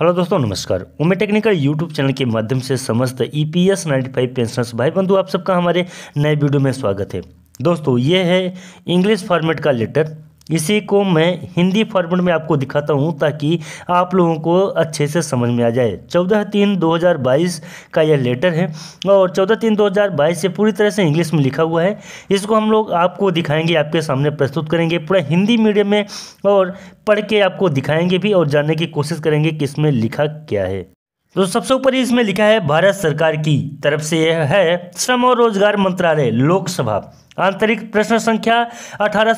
hello दोस्तों नमस्कार उमे टेक्निकल यूट्यूब चैनल के माध्यम से समस्त E P S ninety five pensioners भाई बंधु आप सबका हमारे नए वीडियो में स्वागत है दोस्तों ये है इंग्लिश फॉर्मेट का लेटर इसी को मैं हिंदी फॉर्मेट में आपको दिखाता हूँ ताकि आप लोगों को अच्छे से समझ में आ जाए चौदह तीन 2022 का यह लेटर है और चौदह तीन 2022 से पूरी तरह से इंग्लिश में लिखा हुआ है इसको हम लोग आपको दिखाएंगे आपके सामने प्रस्तुत करेंगे पूरा हिंदी मीडियम में और पढ़ के आपको दिखाएंगे भी और जानने की कोशिश करेंगे कि इसमें लिखा क्या है तो सबसे ऊपर इसमें लिखा है भारत सरकार की तरफ से यह है श्रम और रोजगार मंत्रालय लोकसभा आंतरिक प्रश्न संख्या अठारह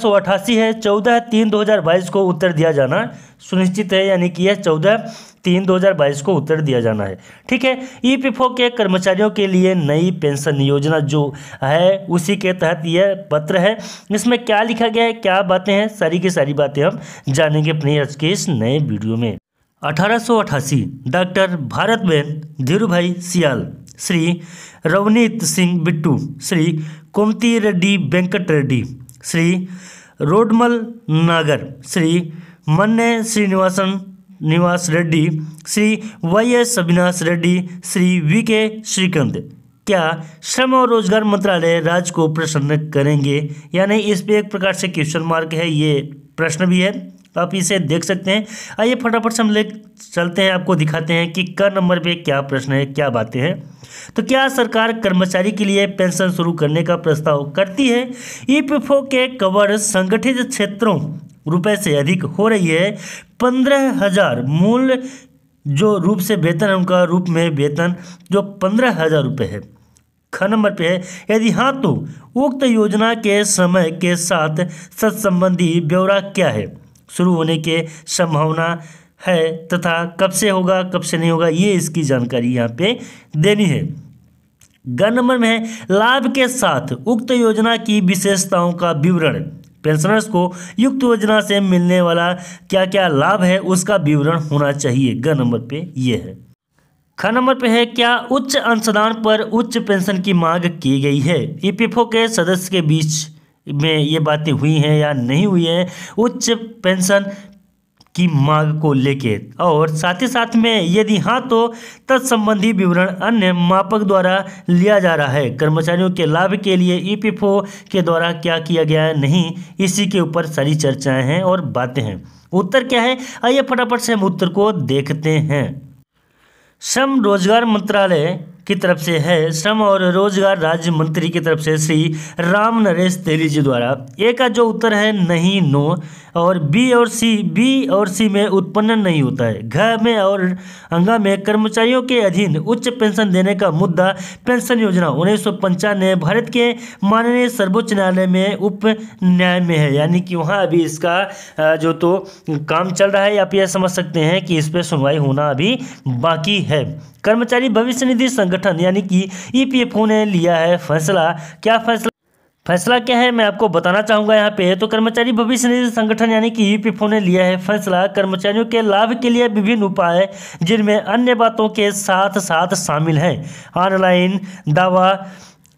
है चौदह तीन 2022 को उत्तर दिया जाना सुनिश्चित है यानी कि यह चौदह तीन 2022 को उत्तर दिया जाना है ठीक है ई पीफो के कर्मचारियों के लिए नई पेंशन योजना जो है उसी के तहत यह पत्र है इसमें क्या लिखा गया है क्या बातें हैं सारी की सारी बातें हम जानेंगे अपनी आज के इस नए वीडियो में अठारह doctor Bharat Ben Dhirubhai Siyal Shri Ravneet Singh Bittu Shri Komati Reddy Venkat Reddy Shri Rodmal Nagar Shri Manne Srinivasan Nivas Reddy Shri Y S Avinash Reddy Shri V K Sreekanth क्या श्रम और रोजगार मंत्रालय राज्य को प्रसन्न करेंगे यानी इस पर एक प्रकार से क्वेश्चन मार्क है ये प्रश्न भी है तो आप इसे देख सकते हैं आइए फटाफट से हम ले चलते हैं आपको दिखाते हैं कि कर नंबर पे क्या प्रश्न है क्या बातें हैं तो क्या सरकार कर्मचारी के लिए पेंशन शुरू करने का प्रस्ताव करती है ईपीएफओ के कवर संगठित क्षेत्रों रुपए से अधिक हो रही है पंद्रह हजार मूल जो रूप से वेतन उनका रूप में वेतन जो पंद्रह हजार रुपये है ख नंबर पे है यदि हाँ तो उक्त योजना के समय के साथ सत्संबंधी ब्यौरा क्या है शुरू होने के संभावना है तथा कब से होगा कब से नहीं होगा ये इसकी जानकारी यहाँ पे देनी है ग नंबर में लाभ के साथ उक्त योजना की विशेषताओं का विवरण पेंशनर्स को युक्त योजना से मिलने वाला क्या क्या लाभ है उसका विवरण होना चाहिए ग नंबर पे ये है ख नंबर पे है क्या उच्च अंशदान पर उच्च पेंशन की मांग की गई है ईपीएफओ के सदस्य के बीच में ये बातें हुई हैं या नहीं हुई हैं उच्च पेंशन की मांग को लेके और साथ ही साथ में यदि हाँ तो तत्संबंधी विवरण अन्य मापक द्वारा लिया जा रहा है कर्मचारियों के लाभ के लिए ईपीएफओ e के द्वारा क्या किया गया है नहीं इसी के ऊपर सारी चर्चाएं हैं और बातें हैं उत्तर क्या है आइए फटाफट से हम उत्तर को देखते हैं श्रम रोजगार मंत्रालय की तरफ से है श्रम और रोजगार राज्य मंत्री की तरफ से श्री राम नरेश तेली जी द्वारा ए का जो उत्तर है नहीं नो और बी और सी बी और सी में उत्पन्न नहीं होता है घ में और अंगा में कर्मचारियों के अधीन उच्च पेंशन देने का मुद्दा पेंशन योजना उन्नीस सौ पंचानवे भारत के माननीय सर्वोच्च न्यायालय में उप न्याय में है यानी कि वहाँ अभी इसका जो तो काम चल रहा है आप यह समझ सकते हैं कि इस पर सुनवाई होना अभी बाकी है कर्मचारी भविष्य निधि संगठन संगठन यानी कि ईपीएफओ e ने लिया है फैसला क्या फैसला फैसला क्या है मैं आपको बताना चाहूंगा यहाँ पे तो कर्मचारी भविष्य निधि संगठन यानी कि ईपीएफओ e ने लिया है फैसला कर्मचारियों के लाभ के लिए विभिन्न उपाय जिनमें अन्य बातों के साथ साथ शामिल हैं ऑनलाइन दावा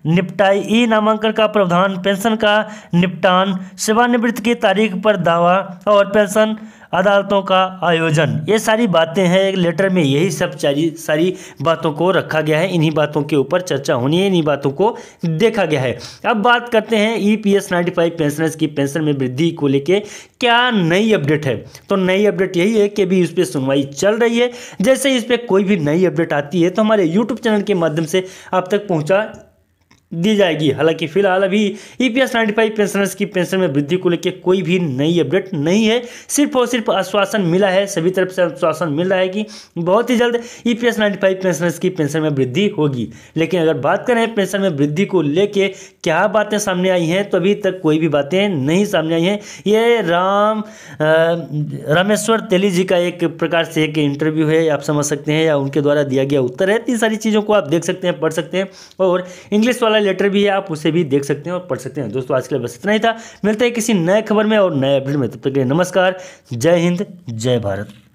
निपटाई ई नामांकन का प्रावधान पेंशन का निपटान सेवानिवृत्त की तारीख पर दावा और पेंशन अदालतों का आयोजन ये सारी बातें हैं एक लेटर में यही सब सारी सारी बातों को रखा गया है इन्हीं बातों के ऊपर चर्चा होनी है इन्हीं बातों को देखा गया है अब बात करते हैं E e P S ninety five pensioners की पेंशन में वृद्धि को लेके क्या नई अपडेट है तो नई अपडेट यही है कि अभी इस पर सुनवाई चल रही है जैसे इस पर कोई भी नई अपडेट आती है तो हमारे यूट्यूब चैनल के माध्यम से आप तक पहुँचा दी जाएगी हालांकि फिलहाल अभी E P S ninety five pensioners की पेंशन में वृद्धि को लेकर कोई भी नई अपडेट नहीं है सिर्फ और सिर्फ आश्वासन मिला है सभी तरफ से आश्वासन मिल रहा है कि बहुत ही जल्द E P S ninety five pensioners की पेंशन में वृद्धि होगी लेकिन अगर बात करें पेंशन में वृद्धि को लेके क्या बातें सामने आई हैं तो अभी तक कोई भी बातें नहीं सामने आई हैं ये राम रामेश्वर तेली जी का एक प्रकार से एक इंटरव्यू है आप समझ सकते हैं या उनके द्वारा दिया गया उत्तर है इन सारी चीज़ों को आप देख सकते हैं पढ़ सकते हैं और इंग्लिश वाला वाला लेटर भी है आप उसे भी देख सकते हैं और पढ़ सकते हैं दोस्तों आज के लिए बस इतना ही था मिलता है किसी नए खबर में और नए अपडेट में तब तक के लिए नमस्कार जय हिंद जय भारत